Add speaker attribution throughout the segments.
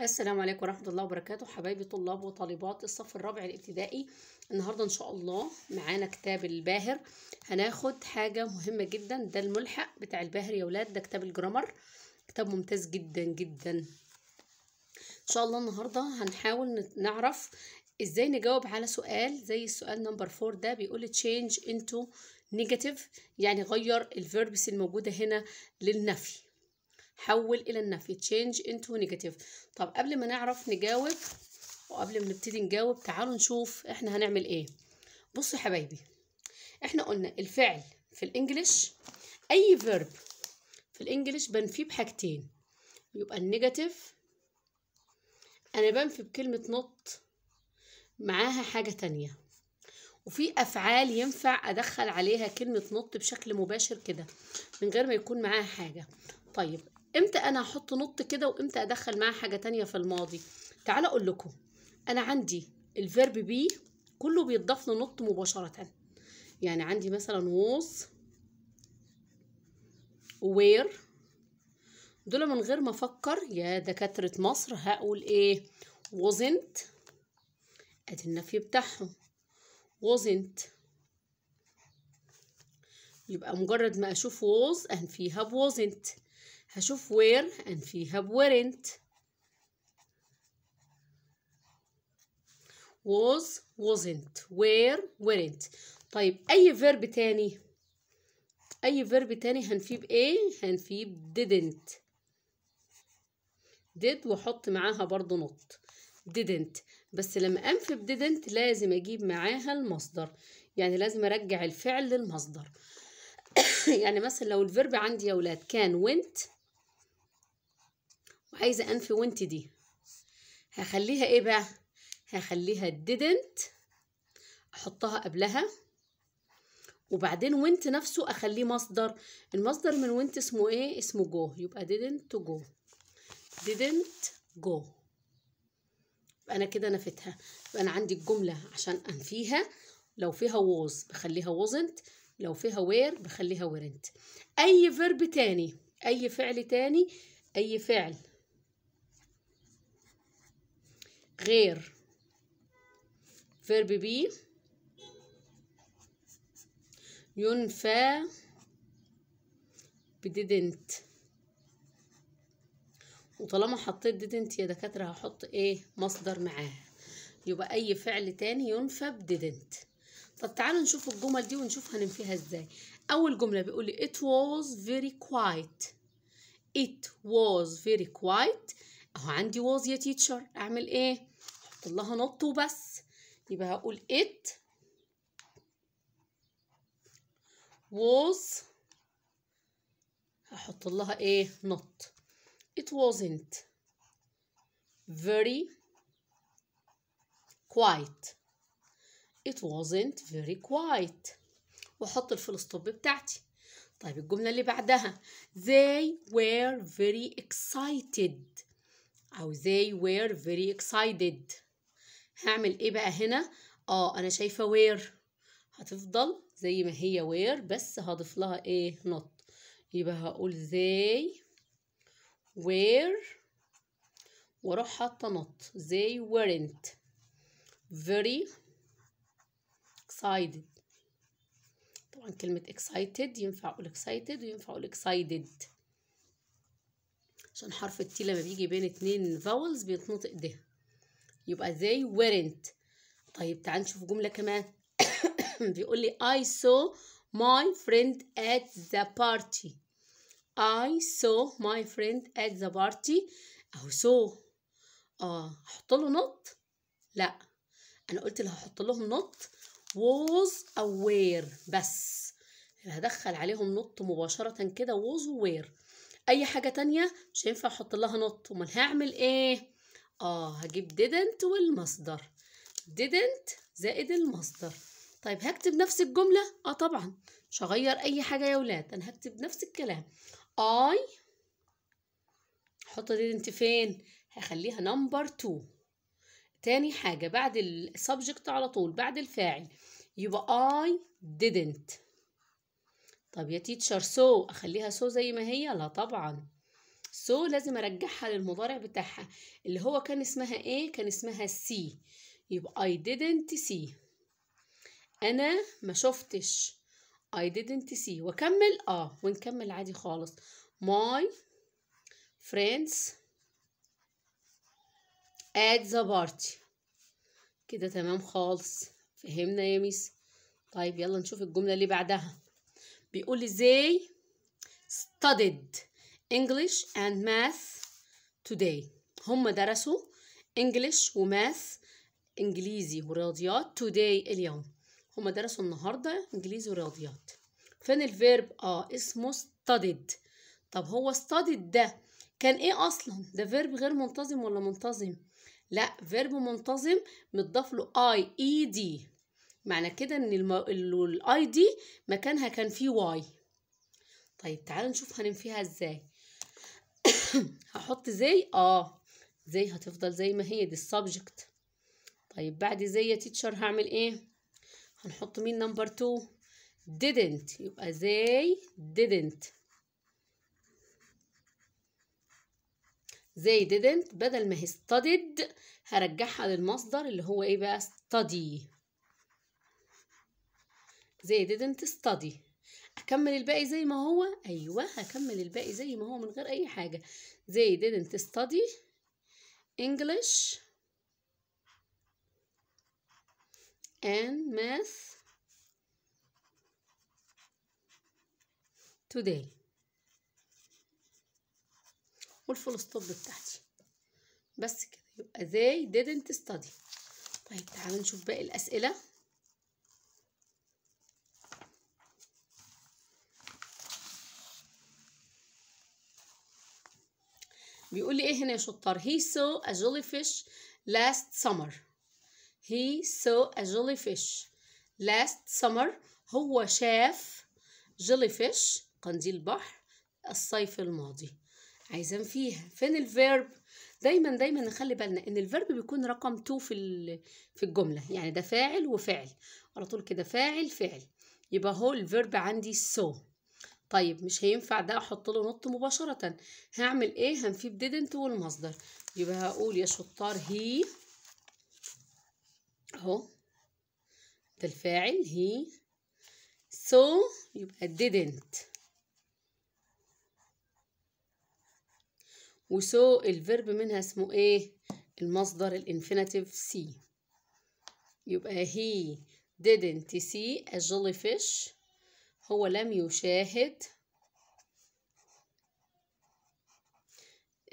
Speaker 1: السلام عليكم ورحمة الله وبركاته حبايبي طلاب وطالبات الصف الرابع الابتدائي النهاردة إن شاء الله معانا كتاب الباهر هناخد حاجة مهمة جدا ده الملحق بتاع الباهر يا ولاد ده كتاب الجرامر كتاب ممتاز جدا جدا إن شاء الله النهاردة هنحاول نعرف إزاي نجاوب على سؤال زي السؤال نمبر فور ده بيقول change into negative يعني غير الفيربس الموجودة هنا للنفي حول إلى النفي change into negative طب قبل ما نعرف نجاوب وقبل ما نبتدي نجاوب تعالوا نشوف إحنا هنعمل إيه بصوا يا حبايبي إحنا قلنا الفعل في الإنجليش أي فيرب في الإنجليش بنفيه بحاجتين يبقى النيجاتيف أنا بنفي بكلمة نط معاها حاجة تانية وفي أفعال ينفع أدخل عليها كلمة نط بشكل مباشر كده من غير ما يكون معاها حاجة طيب امتى انا هحط نط كده وامتى ادخل معاه حاجه تانية في الماضي تعالى اقول لكم انا عندي الفيرب بي كله بيتضاف لنط مباشره يعني عندي مثلا ووز وير دول من غير ما افكر يا دكاتره مصر هقول ايه وزنت ادي النفي بتاعهم وزنت يبقى مجرد ما اشوف ووز انفيها بوزنت هشوف وير انفيها فيها بورنت was wasn't where weren't طيب أي فيرب تاني أي فيرب تاني هنفيه بإيه هنفيه didn't did وأحط معاها برضو نط didn't بس لما أنفي didn't لازم أجيب معاها المصدر يعني لازم أرجع الفعل للمصدر يعني مثلا لو الفيرب عندي يا ولاد كان went وعايزة انفي وانت دي هخليها إيه بقى هخليها didn't أحطها قبلها وبعدين وانت نفسه أخليه مصدر المصدر من وانت اسمه إيه اسمه جو يبقى didn't go didn't go أنا كده نفيتها أنا عندي الجملة عشان أنفيها لو فيها was بخليها wasn't لو فيها وير بخليها weren't أي فيرب تاني أي فعل تاني أي فعل غير فيرب بي ينفى بديدنت وطالما حطيت ديدنت يا دكاترة هحط ايه مصدر معاها يبقى اي فعل تاني ينفى بديدنت طب تعالوا نشوف الجمل دي ونشوف هننفيها ازاي اول جملة بيقول لي it was very quiet it was very quiet اهو عندي was يا تيتشر اعمل ايه احط لها نط وبس يبقى هقول it was هحط لها ايه not it wasn't very quiet it wasn't very quiet واحط الفول ستوب بتاعتي طيب الجمله اللي بعدها they were very excited أو they were very excited هعمل إيه بقى هنا؟ آه أنا شايفة where هتفضل زي ما هي where بس هضيف لها إيه؟ not يبقى هقول they were واروح حاطة not they weren't very excited طبعا كلمة excited ينفع اقول excited وينفع اقول excited عشان حرف التي لما بيجي بين اتنين فاولز بيتنطق ده يبقى they weren't طيب تعال نشوف جملة كمان بيقول لي I saw my friend at the party I saw my friend at the party أهو saw آه أحط له نط لأ أنا قلت اللي هحط لهم نط was aware بس هدخل عليهم نط مباشرة كده was aware اي حاجه تانية مش هينفع احط لها نوت امال هعمل ايه اه هجيب didn't والمصدر didn't زائد المصدر طيب هكتب نفس الجمله اه طبعا مش هغير اي حاجه يا ولاد انا هكتب نفس الكلام I احط didn't فين هخليها نمبر 2 تاني حاجه بعد السبجكت على طول بعد الفاعل يبقى I didn't طب يا تيتشر سو اخليها سو زي ما هي لا طبعا سو لازم ارجعها للمضارع بتاعها اللي هو كان اسمها ايه كان اسمها سي يبقى I didn't see انا ما شفتش I didn't see واكمل اه ونكمل عادي خالص ماي فريندز اد ذا بارتي كده تمام خالص فهمنا يا ميس طيب يلا نشوف الجملة اللي بعدها بيقول لي they studied English and math today هم درسوا English وماث إنجليزي ورياضيات today اليوم هم درسوا النهاردة إنجليزي ورياضيات فين الفيرب اه اسمه studied طب هو studied ده كان ايه اصلا ده فيرب غير منتظم ولا منتظم لا فيرب منتظم متضاف له اي اي دي معنى كده ان الاي دي مكانها كان فيه واي طيب تعالوا نشوف هننفيها ازاي هحط زي اه زي هتفضل زي ما هي دي السبجكت طيب بعد زي يا تيتشر هعمل ايه هنحط مين نمبر 2 didn't يبقى زي didn't زي didn't بدل ما هي studied هرجعها للمصدر اللي هو ايه بقى study زي didn't study أكمل الباقي زي ما هو أيوة هكمل الباقي زي ما هو من غير أي حاجة زي didn't study English and math today والفول ستوب بتاعتي بس كده يبقى they didn't study طيب تعالوا نشوف باقي الأسئلة بيقول لي ايه هنا يا شطار he saw a jellyfish last summer he saw a jellyfish last summer هو شاف jellyfish قنديل بحر الصيف الماضي عايزين فيها فين الفيرب دايما دايما نخلي بالنا ان الفيرب بيكون رقم 2 في في الجمله يعني ده فاعل وفعل على طول كده فاعل فعل يبقى هو الفيرب عندي سو so. طيب مش هينفع ده احط له نط مباشرة هعمل ايه هنفيد didnt والمصدر يبقى هقول يا شطار هي اهو ده الفاعل هي سو so, يبقى didn't وسو so, الفيرب منها اسمه ايه المصدر الانفينيتيف سي يبقى هي didn't see a jellyfish هو لم يشاهد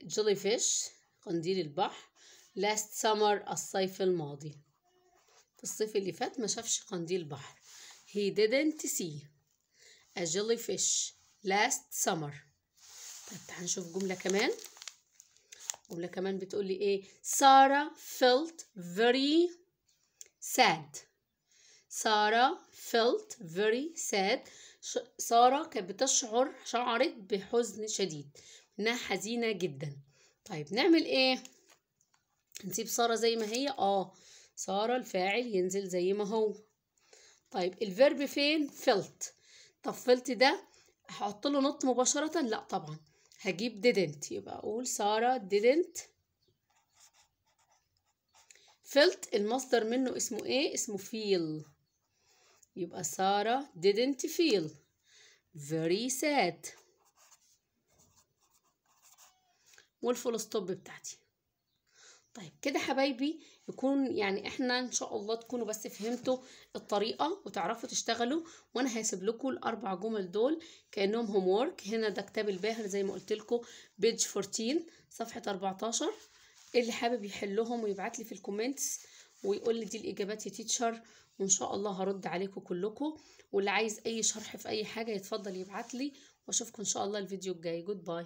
Speaker 1: جيلي فيش قنديل البحر last summer الصيف الماضي في الصيف اللي فات ما شافش قنديل بحر he didn't see a jellyfish last summer طب تعال نشوف جملة كمان جملة كمان بتقول لي ايه سارة felt very sad سارة felt very sad سارة كانت بتشعر شعرت بحزن شديد إنها حزينة جدا طيب نعمل إيه؟ نسيب سارة زي ما هي آه سارة الفاعل ينزل زي ما هو طيب الفيرب فين؟ felt طب felt ده هحط له نط مباشرة؟ لأ طبعا هجيب didn't يبقى أقول سارة didn't felt المصدر منه اسمه ايه اسمه feel يبقى سارة didn't feel very sad والفول ستوب بتاعتي طيب كده حبايبي يكون يعني احنا ان شاء الله تكونوا بس فهمتوا الطريقه وتعرفوا تشتغلوا وانا هسيب لكم الاربع جمل دول كانهم هوم وورك هنا ده كتاب الباهر زي ما قلت لكم بيج 14 صفحه 14 اللي حابب يحلهم ويبعت لي في الكومنتس ويقول لي دي الاجابات يا تيتشر ان شاء الله هرد عليكم كلكم واللي عايز اي شرح في اي حاجه يتفضل يبعت لي واشوفكم ان شاء الله الفيديو الجاي جود باي